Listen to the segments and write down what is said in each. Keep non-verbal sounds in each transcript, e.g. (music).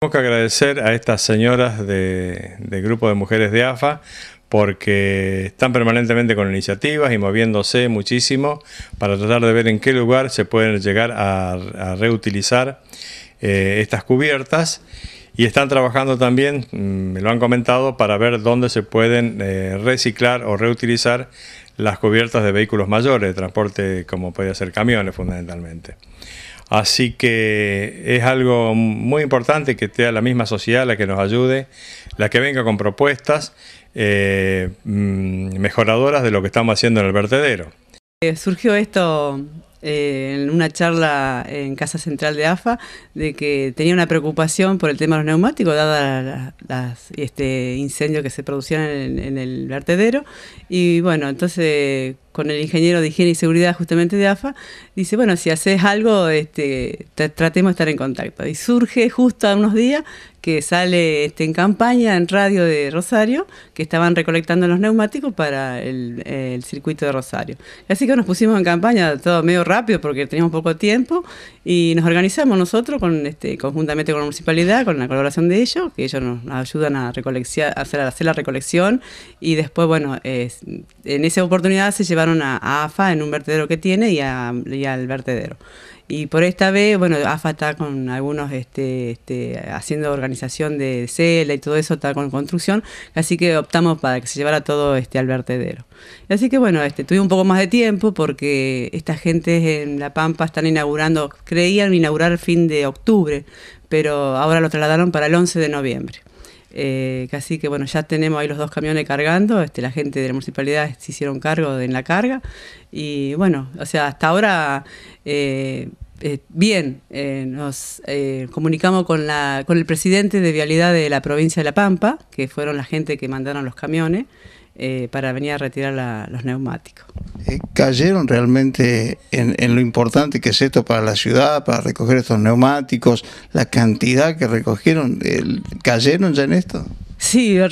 Tenemos que agradecer a estas señoras del grupo de mujeres de AFA porque están permanentemente con iniciativas y moviéndose muchísimo para tratar de ver en qué lugar se pueden llegar a, reutilizar eh, estas cubiertas y están trabajando también, mm, me lo han comentado, para ver dónde se pueden eh, reciclar o reutilizar las cubiertas de vehículos mayores, de transporte como puede ser camiones fundamentalmente. Así que es algo muy importante que sea la misma sociedad la que nos ayude, la que venga con propuestas eh, mm, mejoradoras de lo que estamos haciendo en el vertedero. Eh, surgió esto eh, en una charla en Casa Central de AFA, de que tenía una preocupación por el tema de los neumáticos, dada las, este incendio que se producían en, en el vertedero. Y bueno, entonces con el ingeniero de higiene y seguridad justamente de AFA, dice, bueno, si haces algo, este, tratemos de estar en contacto. Y surge justo a unos días que sale este, en campaña en radio de Rosario, que estaban recolectando los neumáticos para el, circuito de Rosario. Así que nos pusimos en campaña todo medio rápido porque teníamos poco tiempo y nos organizamos nosotros con, este, conjuntamente con la municipalidad, con la colaboración de ellos, que ellos nos, ayudan a, hacer, a hacer la recolección y después, bueno, en esa oportunidad se llevaron a, AFA en un vertedero que tiene y, al vertedero. Y por esta vez, bueno, AFA está con algunos este, este, haciendo organización de cela y todo eso, está con construcción, así que optamos para que se llevara todo este, al vertedero. Así que bueno, este, tuve un poco más de tiempo porque esta gente en La Pampa están inaugurando, creían inaugurar el fin de octubre, pero ahora lo trasladaron para el 11 de noviembre. Eh, así que bueno, ya tenemos ahí los dos camiones cargando, este, la gente de la municipalidad se hicieron cargo de, en la carga y bueno, o sea, hasta ahora eh, eh, bien, eh, nos eh, comunicamos con, la, con el presidente de Vialidad de la provincia de La Pampa, que fueron la gente que mandaron los camiones para venir a retirar los neumáticos. ¿Cayeron realmente en, lo importante que es esto para la ciudad, para recoger estos neumáticos, la cantidad que recogieron? ¿Cayeron ya en esto? Sí, (laughs)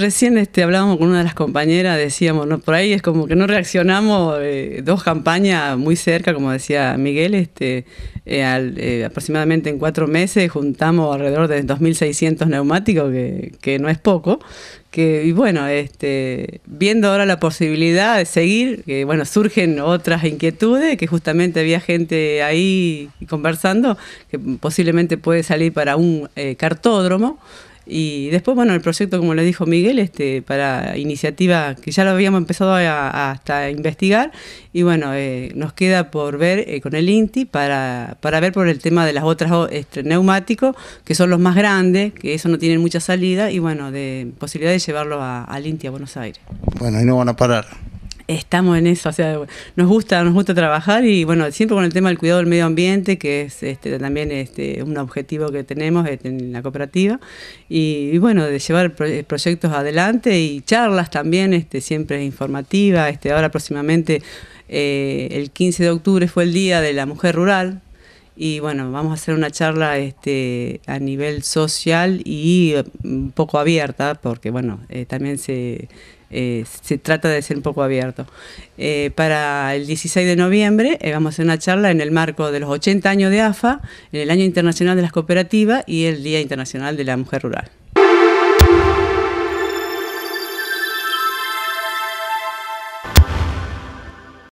recién este, hablábamos con una de las compañeras, decíamos, ¿no? por ahí es como que no reaccionamos, eh, dos campañas muy cerca, como decía Miguel, este, eh, eh, aproximadamente en cuatro meses juntamos alrededor de 2.600 neumáticos, que, no es poco, que, y bueno, este, viendo ahora la posibilidad de seguir, que bueno, surgen otras inquietudes, que justamente había gente ahí conversando, que posiblemente puede salir para un cartódromo, y después, bueno, el proyecto, como le dijo Miguel, este, para iniciativa que ya lo habíamos empezado a, a hasta investigar, y bueno, eh, nos queda por ver eh, con el INTI para, ver por el tema de las otras este, neumáticos, que son los más grandes, que eso no tienen mucha salida, y bueno, de posibilidad de llevarlo al INTI a Buenos Aires. Bueno, y no van a parar estamos en eso, o sea, nos gusta, nos gusta trabajar y bueno, siempre con el tema del cuidado del medio ambiente, que es este, también este, un objetivo que tenemos en la cooperativa, y, bueno, de llevar eh, proyectos adelante y charlas también, este, siempre informativa, este, ahora próximamente eh, el 15 de octubre fue el Día de la Mujer Rural, y bueno, vamos a hacer una charla este, a nivel social y eh, un poco abierta, porque bueno, también se eh, se trata de ser un poco abierto. Eh, para el 16 de noviembre eh, vamos a hacer una charla en el marco de los 80 años de AFA, en el Año Internacional de las Cooperativas y el Día Internacional de la Mujer Rural.